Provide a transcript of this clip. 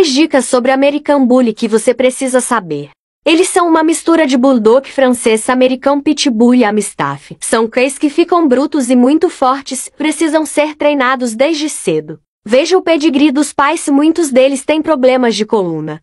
10 dicas sobre American Bully que você precisa saber. Eles são uma mistura de bulldog francês, americão pitbull e amstaff. São cães que ficam brutos e muito fortes, precisam ser treinados desde cedo. Veja o pedigree dos pais, muitos deles têm problemas de coluna.